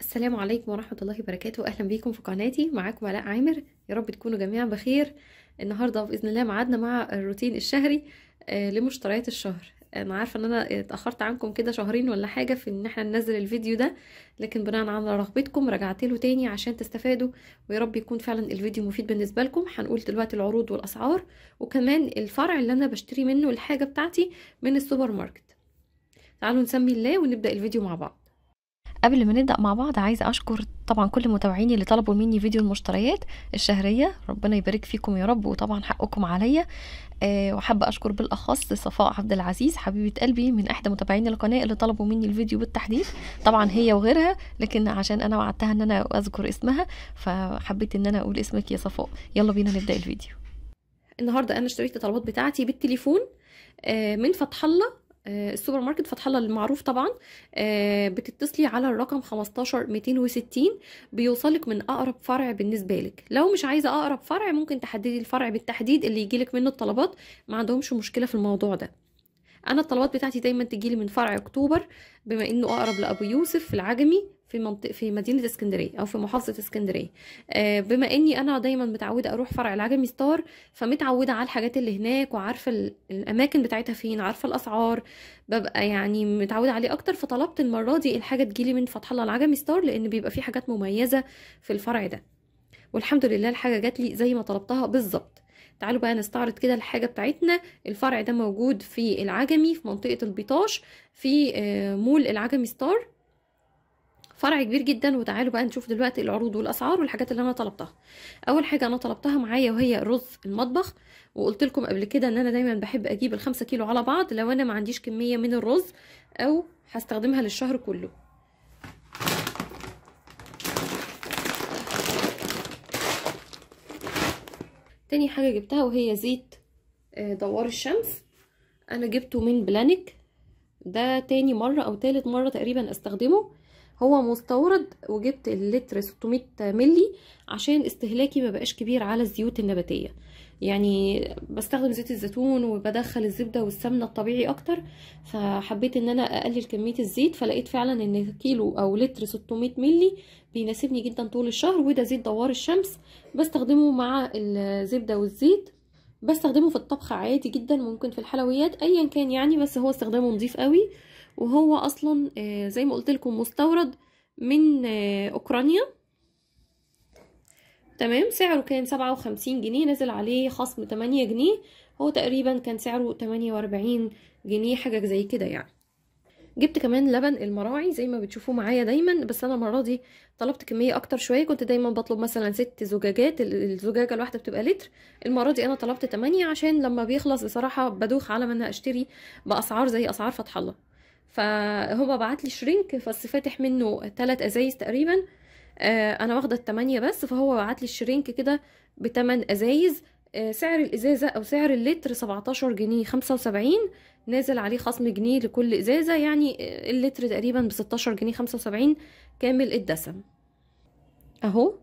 السلام عليكم ورحمة الله وبركاته أهلا بيكم في قناتي معاكم علاء عامر يا رب تكونوا جميعا بخير النهاردة بإذن الله معادنا مع الروتين الشهري آه، لمشتريات الشهر أنا عارفة أن أنا اتأخرت عنكم كده شهرين ولا حاجة في إن احنا ننزل الفيديو ده لكن بناء على رغبتكم رجعت له تاني عشان تستفادوا ويا رب يكون فعلا الفيديو مفيد بالنسبة لكم هنقول دلوقتي العروض والأسعار وكمان الفرع اللي أنا بشتري منه الحاجة بتاعتي من السوبر ماركت تعالوا نسمي الله ونبدأ الفيديو مع بعض قبل ما نبدا مع بعض عايزه اشكر طبعا كل متابعيني اللي طلبوا مني فيديو المشتريات الشهريه ربنا يبارك فيكم يا رب وطبعا حقكم عليا أه وحابه اشكر بالاخص صفاء عبد العزيز حبيبه قلبي من احدى متابعين القناه اللي طلبوا مني الفيديو بالتحديد طبعا هي وغيرها لكن عشان انا وعدتها ان انا اذكر اسمها فحبيت ان انا اقول اسمك يا صفاء يلا بينا نبدا الفيديو النهارده انا اشتريت الطلبات بتاعتي بالتليفون آه، من فتح الله آه، السوبر ماركت فتح الله المعروف طبعا آه، بتتصلي على الرقم 15 260 بيوصلك من اقرب فرع بالنسبه لك لو مش عايزه اقرب فرع ممكن تحددي الفرع بالتحديد اللي يجيلك منه الطلبات ما عندهمش مشكله في الموضوع ده انا الطلبات بتاعتي دايما تجيلي من فرع اكتوبر بما انه اقرب لابو يوسف العجمي في منطقه في مدينه اسكندريه او في محافظه اسكندريه آه، بما اني انا دايما متعوده اروح فرع العجمي ستار فمتعوده على الحاجات اللي هناك وعارفه الاماكن بتاعتها فين عارفه الاسعار ببقى يعني متعوده عليه اكتر فطلبت المره دي الحاجه تجيلي من فتح الله العجمي ستار لان بيبقى في حاجات مميزه في الفرع ده والحمد لله الحاجه جات لي زي ما طلبتها بالظبط تعالوا بقى نستعرض كده الحاجة بتاعتنا الفرع ده موجود في العجمي في منطقة البيطاش في آه، مول العجمي ستار فرع كبير جدا وتعالوا بقى نشوف دلوقتي العروض والاسعار والحاجات اللي انا طلبتها اول حاجه انا طلبتها معايا وهي رز المطبخ وقلت لكم قبل كده ان انا دايما بحب اجيب الخمسة كيلو على بعض لو انا ما عنديش كميه من الرز او هستخدمها للشهر كله تاني حاجه جبتها وهي زيت آه، دوار الشمس انا جبته من بلانك ده تاني مره او تالت مره تقريبا استخدمه هو مستورد وجبت اللتر 600 ملي عشان استهلاكي ما بقاش كبير على الزيوت النباتيه يعني بستخدم زيت الزيتون وبدخل الزبده والسمنه الطبيعي اكتر فحبيت ان انا اقلل كميه الزيت فلقيت فعلا ان كيلو او لتر 600 ملي بيناسبني جدا طول الشهر وده زيت دوار الشمس بستخدمه مع الزبده والزيت بستخدمه في الطبخ عادي جدا ممكن في الحلويات ايا كان يعني بس هو استخدامه نظيف قوي وهو اصلا آه، زي ما قلت لكم مستورد من آه، اوكرانيا تمام سعره كان سبعة وخمسين جنيه نزل عليه خصم تمانية جنيه هو تقريبا كان سعره تمانية واربعين جنيه حاجة زي كده يعني جبت كمان لبن المراعي زي ما بتشوفوه معايا دايما بس انا المره دي طلبت كميه اكتر شويه كنت دايما بطلب مثلا ست زجاجات الزجاجه الواحده بتبقى لتر المره دي انا طلبت 8 عشان لما بيخلص بصراحه بدوخ على ما انا اشتري باسعار زي اسعار فتح الله فهو بعت لي شرينك بس فاتح منه ثلاث ازايز تقريبا آه انا واخده الثمانيه بس فهو بعت لي الشرينك كده بثمان ازايز آه سعر الازازه او سعر اللتر 17 جنيه 75 نازل عليه خصم جنيه لكل ازازه يعني اللتر تقريبا ب 16 جنيه 75 كامل الدسم اهو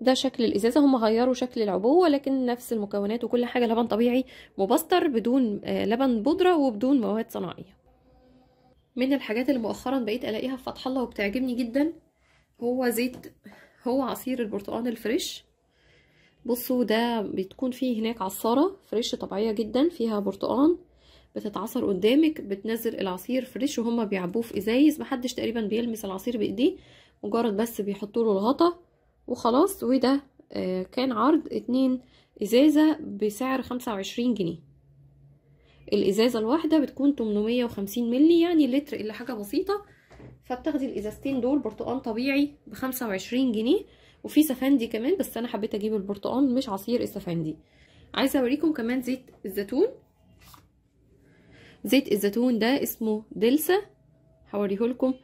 ده شكل الازازه هم غيروا شكل العبوه لكن نفس المكونات وكل حاجه لبن طبيعي مبستر بدون آه، لبن بودره وبدون مواد صناعيه من الحاجات اللي مؤخرا بقيت الاقيها في فتح الله وبتعجبني جدا هو زيت هو عصير البرتقال الفريش بصوا ده بتكون فيه هناك عصارة فريش طبيعية جدا فيها برتقان بتتعصر قدامك بتنزل العصير فريش وهما بيعبوه في ازايز محدش تقريبا بيلمس العصير بايديه مجرد بس بيحطوا له الغطا وخلاص وده آه، كان عرض اتنين ازازة بسعر خمسة وعشرين جنيه الازازه الواحده بتكون 850 مللي يعني اللتر الا حاجه بسيطه فبتاخدي الازازتين دول برتقان طبيعي ب 25 جنيه وفي سفندي كمان بس انا حبيت اجيب البرتقان مش عصير السفندي عايزه اوريكم كمان زيت الزيتون زيت الزيتون ده اسمه دلسا لكم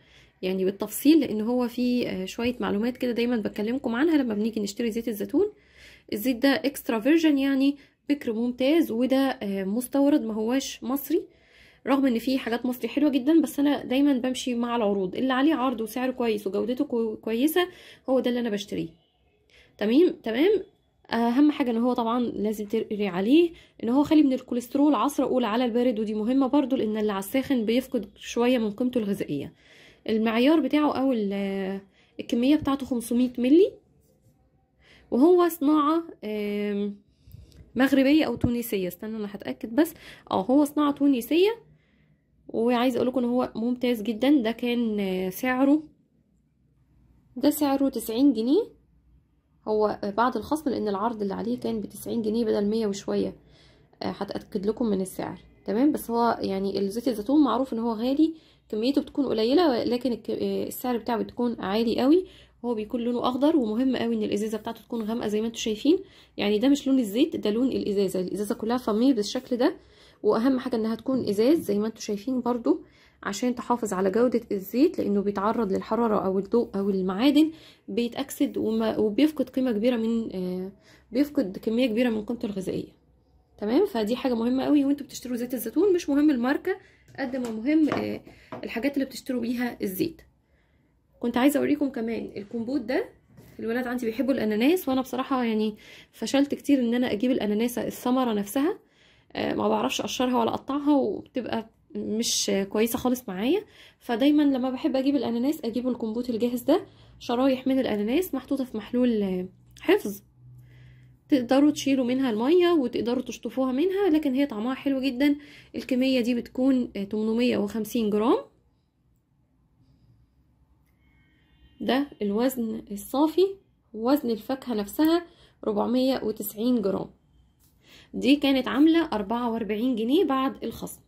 يعني بالتفصيل لان هو فيه آه، شويه معلومات كده دايما بتكلمكم عنها لما بنيجي نشتري زيت الزيتون الزيت ده اكسترا فيرجن يعني بكر ممتاز وده آه، مستورد ما هوش مصري رغم ان فيه حاجات مصري حلوه جدا بس انا دايما بمشي مع العروض اللي عليه عرض وسعر كويس وجودته كويسه هو ده اللي انا بشتريه تمام تمام اهم حاجه ان هو طبعا لازم تقري عليه ان هو خالي من الكوليسترول عصره اولى على البارد ودي مهمه برضو لان اللي على الساخن بيفقد شويه من قيمته الغذائيه المعيار بتاعه او الكميه بتاعته 500 ملي وهو صناعه مغربيه او تونسيه استنى انا هتاكد بس اه هو صناعه تونسيه وعايز اقول لكم ان هو ممتاز جدا ده كان آه، سعره ده سعره تسعين جنيه هو آه، بعد الخصم لان العرض اللي عليه كان بتسعين جنيه بدل مية وشويه آه، هتاكد لكم من السعر تمام بس هو يعني زيت الزيتون معروف ان هو غالي كميته بتكون قليله لكن السعر بتاعه بتكون عالي قوي هو بيكون لونه اخضر ومهم قوي ان الازازه بتاعته تكون غامقه زي ما انتم شايفين يعني ده مش لون الزيت ده لون الازازه الازازه كلها فميه بالشكل ده واهم حاجه انها تكون ازاز زي ما انتم شايفين برضو عشان تحافظ على جودة الزيت لأنه بيتعرض للحرارة أو الضوء أو المعادن بيتأكسد وبيفقد قيمة كبيرة من آه، بيفقد كمية كبيرة من قيمته الغذائية تمام فدي حاجة مهمة قوي وانتوا بتشتروا زيت الزيتون مش مهم الماركة قد ما مهم آه، الحاجات اللي بتشتروا بيها الزيت كنت عايزه اوريكم كمان الكمبوت ده الولاد عندي بيحبوا الاناناس وانا بصراحه يعني فشلت كتير ان انا اجيب الاناناسه الثمره نفسها آه، ما بعرفش اقشرها ولا اقطعها وبتبقى مش كويسه خالص معايا فدايما لما بحب اجيب الاناناس اجيب الكمبوت الجاهز ده شرايح من الاناناس محطوطه في محلول آه، حفظ تقدروا تشيلوا منها المية وتقدروا تشطفوها منها لكن هي طعمها حلو جدا الكمية دي بتكون 850 آه، جرام ده الوزن الصافي وزن الفاكهة نفسها 490 جرام دي كانت عاملة 44 جنيه بعد الخصم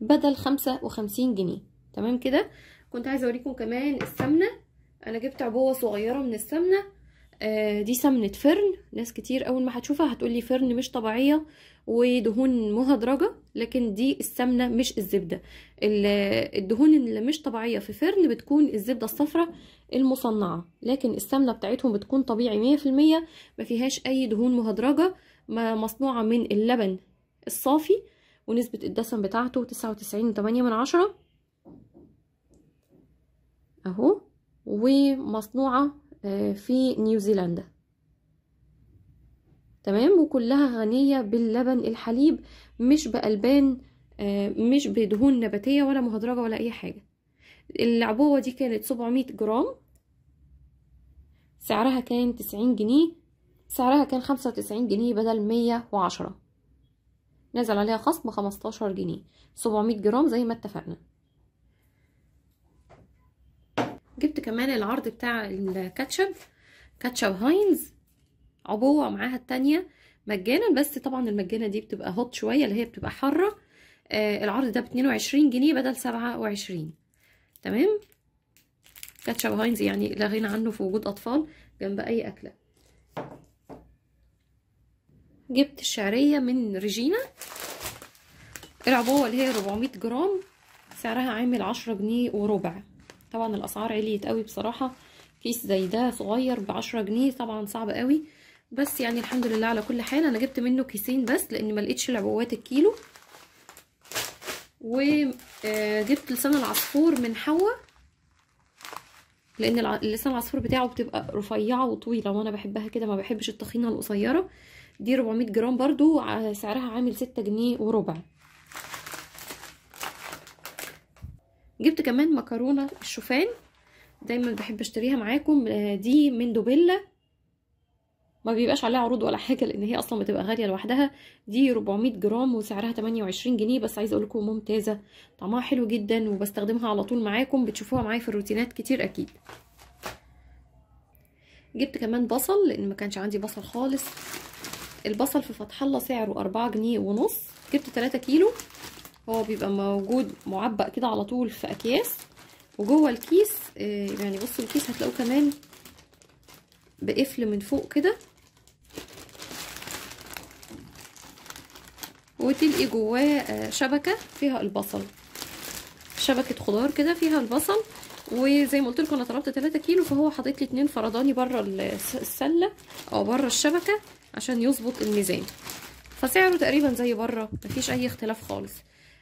بدل 55 جنيه تمام كده كنت عايزة اوريكم كمان السمنة انا جبت عبوة صغيرة من السمنة آه، دي سمنة فرن ناس كتير اول ما هتشوفها هتقولي فرن مش طبيعية ودهون مهدرجة لكن دي السمنة مش الزبدة الدهون اللي مش طبيعية في فرن بتكون الزبدة الصفراء المصنعة لكن السمنة بتاعتهم بتكون طبيعي مية المية ما فيهاش اي دهون مهدرجة مصنوعة من اللبن الصافي ونسبة الدسم بتاعته تسعة وتسعين وتمانية من عشرة اهو ومصنوعة آه، في نيوزيلندا تمام وكلها غنية باللبن الحليب مش بألبان آه، مش بدهون نباتية ولا مهدرجة ولا أي حاجة العبوة دي كانت 700 جرام سعرها كان 90 جنيه سعرها كان 95 جنيه بدل 110 نزل عليها خصم 15 جنيه 700 جرام زي ما اتفقنا جبت كمان العرض بتاع الكاتشب كاتشب هاينز عبوه معاها التانية مجانا بس طبعا المجانه دي بتبقى هوت شويه اللي هي بتبقى حاره آه العرض ده ب 22 جنيه بدل 27 تمام كاتشب هاينز يعني لا غنى عنه في وجود اطفال جنب اي اكله جبت الشعريه من ريجينا العبوه اللي هي 400 جرام سعرها عامل 10 جنيه وربع طبعا الاسعار عليت قوي بصراحه كيس زي ده صغير بعشرة جنيه طبعا صعب قوي بس يعني الحمد لله على كل حال انا جبت منه كيسين بس لان ما لقيتش العبوات الكيلو وجبت لسان العصفور من حوا لان لسان العصفور بتاعه بتبقى رفيعه وطويله وانا بحبها كده ما بحبش التخينه القصيره دي 400 جرام برضو سعرها عامل 6 جنيه وربع جبت كمان مكرونه الشوفان دايما بحب اشتريها معاكم آه، دي من دوبيلا ما بيبقاش عليها عروض ولا حاجه لان هي اصلا بتبقى غاليه لوحدها دي 400 جرام وسعرها 28 جنيه بس عايزه اقول لكم ممتازه طعمها حلو جدا وبستخدمها على طول معاكم بتشوفوها معايا في الروتينات كتير اكيد جبت كمان بصل لان ما كانش عندي بصل خالص البصل في فتح الله سعره 4 جنيه ونص جبت 3 كيلو هو بيبقى موجود معبق كده على طول في اكياس وجوه الكيس آه، يعني بصوا الكيس هتلاقوه كمان بقفل من فوق كده وتلاقي جواه آه، شبكه فيها البصل شبكه خضار كده فيها البصل وزي ما قلت لكم انا طلبت 3 كيلو فهو حاطط لي اتنين فرداني بره السله او بره الشبكه عشان يظبط الميزان فسعره تقريبا زي بره مفيش اي اختلاف خالص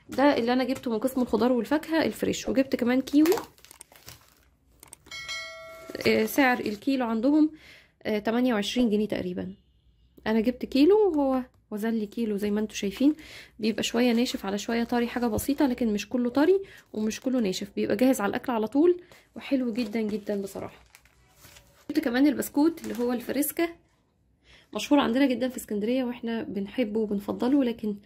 ده اللي انا جبته من قسم الخضار والفاكهه الفريش وجبت كمان كيوي آه، سعر الكيلو عندهم 28 آه، جنيه تقريبا انا جبت كيلو وهو وزن لي كيلو زي ما انتم شايفين بيبقى شويه ناشف على شويه طري حاجه بسيطه لكن مش كله طري ومش كله ناشف بيبقى جاهز على الاكل على طول وحلو جدا جدا بصراحه جبت كمان البسكوت اللي هو الفريسكا مشهور عندنا جدا في اسكندريه واحنا بنحبه وبنفضله لكن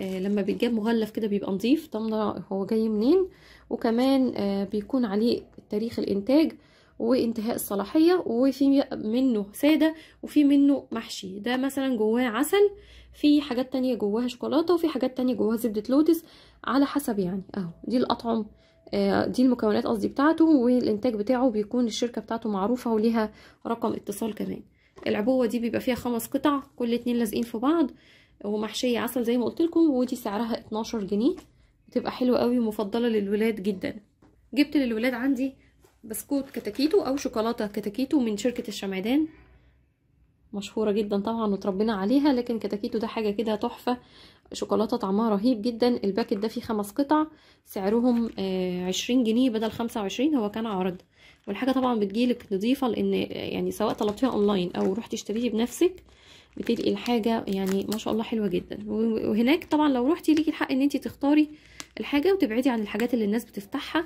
آه، لما بيتجاب مغلف كده بيبقى نظيف ضامنه هو جاي منين وكمان آه، بيكون عليه تاريخ الانتاج وانتهاء الصلاحيه وفي منه ساده وفي منه محشي ده مثلا جواه عسل في حاجات تانية جواها شوكولاته وفي حاجات تانية جواها زبده لوتس على حسب يعني اهو دي الاطعم آه، دي المكونات قصدي بتاعته والانتاج بتاعه بيكون الشركه بتاعته معروفه وليها رقم اتصال كمان العبوه دي بيبقى فيها خمس قطع كل اتنين لازقين في بعض ومحشيه عسل زي ما قلت لكم ودي سعرها 12 جنيه بتبقى حلوه قوي ومفضله للولاد جدا جبت للولاد عندي بسكوت كتاكيتو او شوكولاته كتاكيتو من شركه الشمعدان مشهوره جدا طبعا وتربينا عليها لكن كتاكيتو ده حاجه كده تحفه شوكولاته طعمها رهيب جدا الباكت ده فيه خمس قطع سعرهم آه، عشرين جنيه بدل خمسة وعشرين هو كان عرض والحاجه طبعا بتجيلك نظيفه لان يعني سواء طلبتيها اونلاين او رحتي اشتريتي بنفسك بتلاقي الحاجه يعني ما شاء الله حلوه جدا وهناك طبعا لو رحتي ليكي الحق ان انت تختاري الحاجه وتبعدي عن الحاجات اللي الناس بتفتحها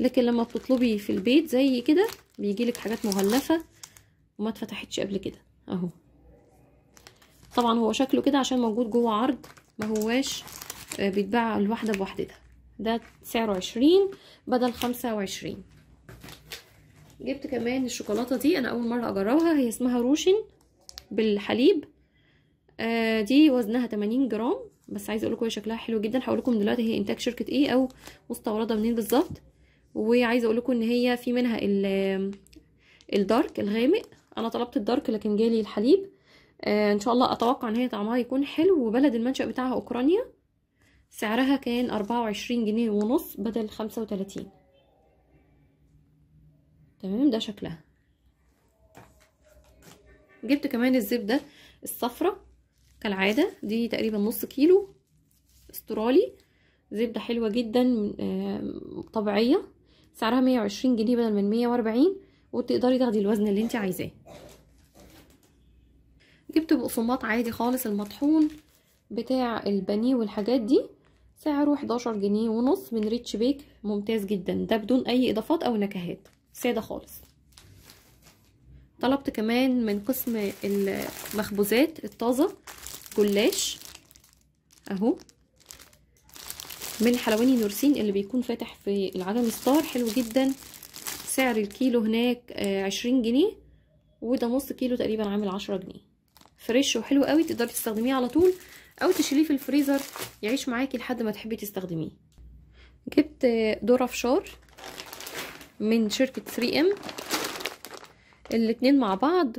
لكن لما بتطلبي في البيت زي كده بيجيلك حاجات مغلفه وما اتفتحتش قبل كده اهو طبعا هو شكله كده عشان موجود جوه عرض ما هواش آه، بيتباع الواحده بوحدتها ده سعره عشرين بدل خمسة وعشرين جبت كمان الشوكولاته دي انا اول مره اجربها هي اسمها روشن بالحليب آه دي وزنها 80 جرام بس عايزه اقولكم هي شكلها حلو جدا هقول لكم دلوقتي هي انتاج شركه ايه او مستورده منين بالظبط وعايزه اقول لكم ان هي في منها الدارك الغامق انا طلبت الدارك لكن جالي الحليب آه ان شاء الله اتوقع ان هي طعمها يكون حلو وبلد المنشأ بتاعها اوكرانيا سعرها كان 24 جنيه ونص بدل 35 تمام ده شكلها جبت كمان الزبدة الصفرة كالعادة دي تقريبا نص كيلو استرالي زبدة حلوة جدا آه، طبيعية سعرها 120 جنيه بدل من 140 وتقدري تاخدي الوزن اللي انت عايزاه جبت بقصومات عادي خالص المطحون بتاع البانيه والحاجات دي سعره 11 جنيه ونص من ريتش بيك ممتاز جدا ده بدون اي اضافات او نكهات ساده خالص طلبت كمان من قسم المخبوزات الطازه جلاش اهو من حلواني نورسين اللي بيكون فاتح في العجمي ستار حلو جدا سعر الكيلو هناك آه، عشرين جنيه وده نص كيلو تقريبا عامل عشرة جنيه فريش وحلو قوي تقدري تستخدميه على طول او تشيليه في الفريزر يعيش معاكي لحد ما تحبي تستخدميه جبت آه، دورة فشار من شركة 3M الاتنين مع بعض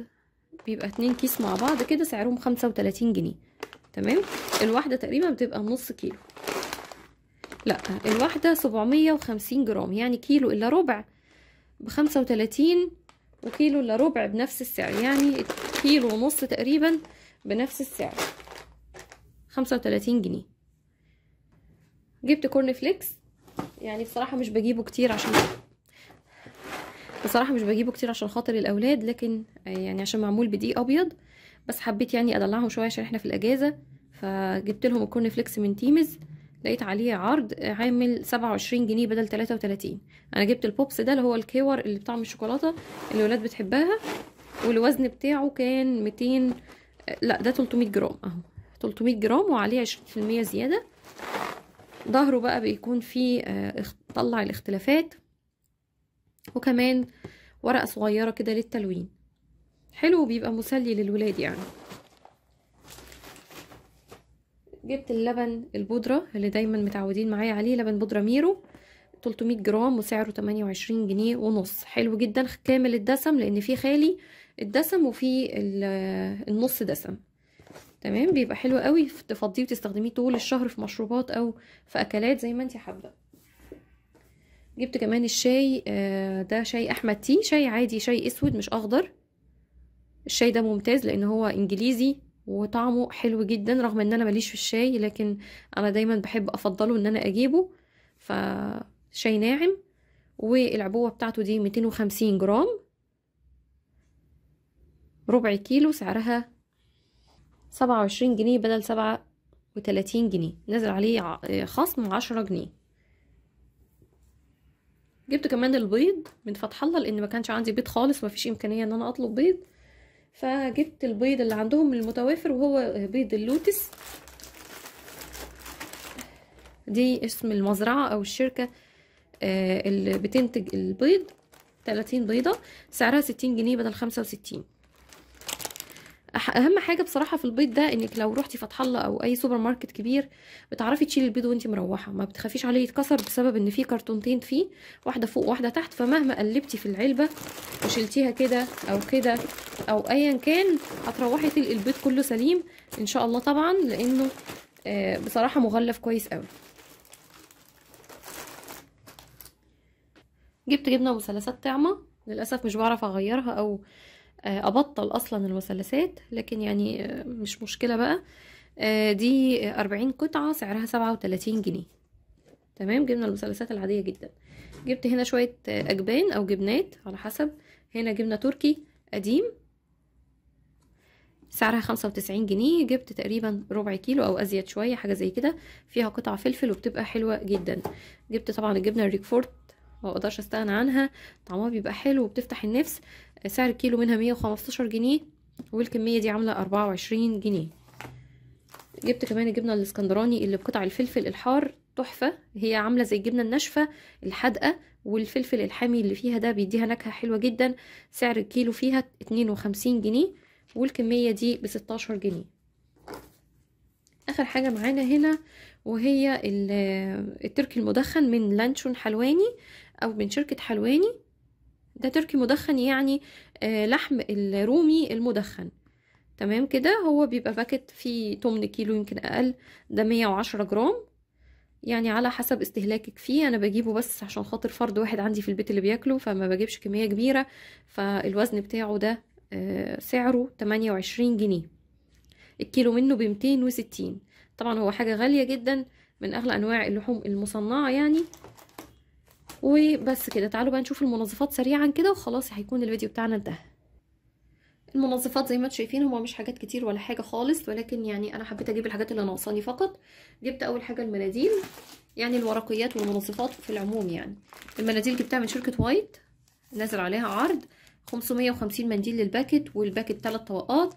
بيبقى اتنين كيس مع بعض كده سعرهم خمسة وتلاتين جنيه تمام الواحدة تقريبا بتبقى نص كيلو لا الواحدة سبعمية وخمسين جرام يعني كيلو الا ربع بخمسة وتلاتين وكيلو الا ربع بنفس السعر يعني كيلو ونص تقريبا بنفس السعر خمسة وتلاتين جنيه جبت كورن فليكس يعني بصراحة مش بجيبه كتير عشان بصراحه مش بجيبه كتير عشان خاطر الاولاد لكن آه، يعني عشان معمول بدقيق ابيض بس حبيت يعني ادلعهم شويه عشان احنا في الاجازه فجبت لهم الكورن فليكس من تيمز لقيت عليه عرض عامل 27 جنيه بدل 33 انا جبت البوبس ده اللي هو الكيور اللي بطعم الشوكولاته اللي الاولاد بتحبها والوزن بتاعه كان 200 لا ده 300 جرام اهو 300 جرام وعليه 20% زياده ظهره بقى بيكون فيه آه، طلع الاختلافات وكمان ورقة صغيرة كده للتلوين حلو بيبقى مسلي للولاد يعني جبت اللبن البودرة اللي دايما متعودين معايا عليه لبن بودرة ميرو 300 جرام وسعره 28 جنيه ونص حلو جدا كامل الدسم لان فيه خالي الدسم وفيه النص دسم تمام بيبقى حلو قوي تفضيه وتستخدميه طول الشهر في مشروبات او في اكلات زي ما انت حابه جبت كمان الشاي آه، ده شاي احمد تي شاي عادي شاي اسود مش اخضر الشاي ده ممتاز لان هو انجليزي وطعمه حلو جدا رغم ان انا ماليش في الشاي لكن انا دايما بحب افضله ان انا اجيبه فشاي ناعم والعبوة بتاعته دي 250 جرام ربع كيلو سعرها سبعة وعشرين جنيه بدل سبعة وتلاتين جنيه نزل عليه خصم عشرة جنيه جبت كمان البيض من فتح الله لان ما كانش عندي بيض خالص ما فيش امكانيه ان انا اطلب بيض فجبت البيض اللي عندهم المتوافر وهو بيض اللوتس دي اسم المزرعه او الشركه آه، اللي بتنتج البيض 30 بيضه سعرها 60 جنيه بدل 65 اهم حاجه بصراحه في البيض ده انك لو رحتي فتح الله او اي سوبر ماركت كبير بتعرفي تشيلي البيض وانت مروحه ما بتخافيش عليه يتكسر بسبب ان في كرتونتين فيه واحده فوق واحده تحت فمهما قلبتي في العلبه وشلتيها كده او كده او ايا كان هتروحي تلقي البيض كله سليم ان شاء الله طبعا لانه آه، بصراحه مغلف كويس قوي جبت جبنه مثلثات طعمه للاسف مش بعرف اغيرها او آه، ابطل اصلا المثلثات لكن يعني آه، مش مشكله بقى آه، دي 40 قطعه سعرها 37 جنيه تمام جبنا المثلثات العاديه جدا جبت هنا شويه اجبان او جبنات على حسب هنا جبنه تركي قديم سعرها خمسة وتسعين جنيه جبت تقريبا ربع كيلو او ازيد شوية حاجة زي كده فيها قطع فلفل وبتبقى حلوة جدا جبت طبعا الجبنة الريكفورت ما اقدرش استغنى عنها طعمها بيبقى حلو وبتفتح النفس سعر الكيلو منها مية وخمستاشر جنيه والكمية دي عاملة أربعة وعشرين جنيه جبت كمان الجبنة الاسكندراني اللي بقطع الفلفل الحار تحفة هي عاملة زي الجبنة الناشفة الحادقة والفلفل الحامي اللي فيها ده بيديها نكهة حلوة جدا سعر الكيلو فيها اتنين وخمسين جنيه والكمية دي بستاشر جنيه اخر حاجة معانا هنا وهي التركي المدخن من لانشون حلواني او من شركة حلواني ده تركي مدخن يعني آه، لحم الرومي المدخن تمام كده هو بيبقى باكت فيه تمن كيلو يمكن اقل ده 110 جرام يعني على حسب استهلاكك فيه انا بجيبه بس عشان خاطر فرد واحد عندي في البيت اللي بياكله فما بجيبش كميه كبيره فالوزن بتاعه ده آه، سعره 28 جنيه الكيلو منه ب 260 طبعا هو حاجه غاليه جدا من اغلى انواع اللحوم المصنعه يعني وبس كده تعالوا بقى نشوف المنظفات سريعا كده وخلاص هيكون الفيديو بتاعنا انتهى المنظفات زي ما انتم شايفين هما مش حاجات كتير ولا حاجه خالص ولكن يعني انا حبيت اجيب الحاجات اللي ناقصاني فقط جبت اول حاجه المناديل يعني الورقيات والمنظفات في العموم يعني المناديل جبتها من شركه وايت نازل عليها عرض 550 منديل للباكت والباكت ثلاث طبقات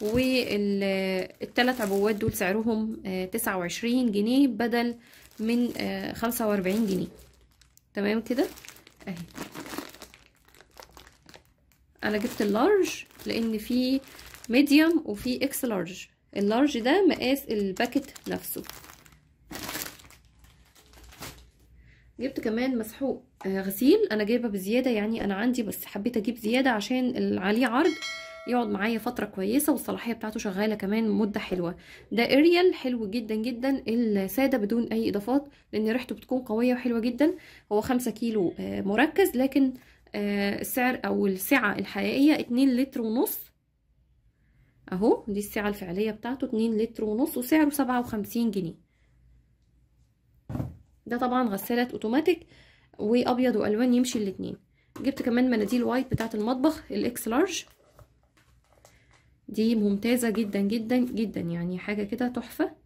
والثلاث عبوات دول سعرهم 29 آه، جنيه بدل من 45 آه، جنيه تمام كده اهي انا جبت اللارج لان في ميديوم وفي اكس لارج اللارج ده مقاس الباكت نفسه جبت كمان مسحوق آه، غسيل انا جايبه بزياده يعني انا عندي بس حبيت اجيب زياده عشان عليه عرض يقعد معايا فتره كويسه والصلاحيه بتاعته شغاله كمان مده حلوه ده اريال حلو جدا جدا الساده بدون اي اضافات لان ريحته بتكون قويه وحلوه جدا هو 5 كيلو آه، مركز لكن آه، السعر او السعه الحقيقيه 2 لتر ونص اهو دي السعه الفعليه بتاعته 2 لتر ونص وسعره 57 جنيه ده طبعا غساله اوتوماتيك وابيض والوان يمشي الاتنين جبت كمان مناديل وايت بتاعه المطبخ الاكس لارج دي ممتازة جدا جدا جدا يعني حاجة كده تحفة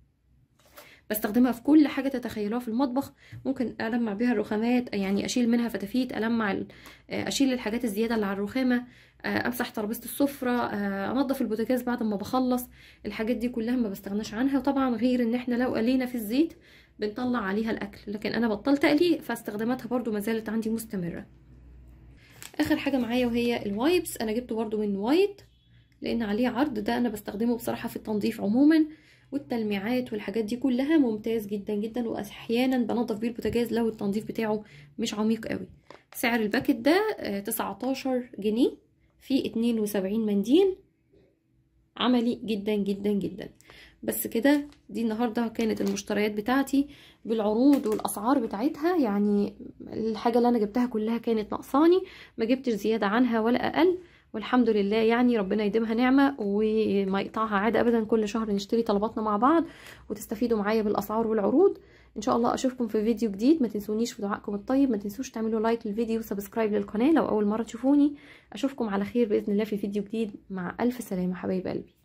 بستخدمها في كل حاجة تتخيلوها في المطبخ ممكن ألمع بيها الرخامات يعني أشيل منها فتافيت ألمع آه، أشيل الحاجات الزيادة اللي على الرخامة آه، أمسح ترابيزة السفرة آه، أنظف البوتاجاز بعد ما بخلص الحاجات دي كلها ما بستغناش عنها وطبعا غير إن احنا لو قلينا في الزيت بنطلع عليها الأكل لكن أنا بطلت أقليه فاستخداماتها برضو ما زالت عندي مستمرة آخر حاجة معايا وهي الوايبس أنا جبته برضو من وايت لان عليه عرض ده انا بستخدمه بصراحه في التنظيف عموما والتلميعات والحاجات دي كلها ممتاز جدا جدا واحيانا بنضف بيه البوتاجاز لو التنظيف بتاعه مش عميق قوي سعر الباكت ده 19 آه، جنيه في 72 منديل عملي جدا جدا جدا بس كده دي النهاردة كانت المشتريات بتاعتي بالعروض والأسعار بتاعتها يعني الحاجة اللي أنا جبتها كلها كانت ناقصاني ما جبتش زيادة عنها ولا أقل والحمد لله يعني ربنا يديمها نعمه وما يقطعها عاده ابدا كل شهر نشتري طلباتنا مع بعض وتستفيدوا معايا بالاسعار والعروض ان شاء الله اشوفكم في فيديو جديد ما تنسونيش في دعائكم الطيب ما تنسوش تعملوا لايك للفيديو وسبسكرايب للقناه لو اول مره تشوفوني اشوفكم على خير باذن الله في فيديو جديد مع الف سلامه حبايب قلبي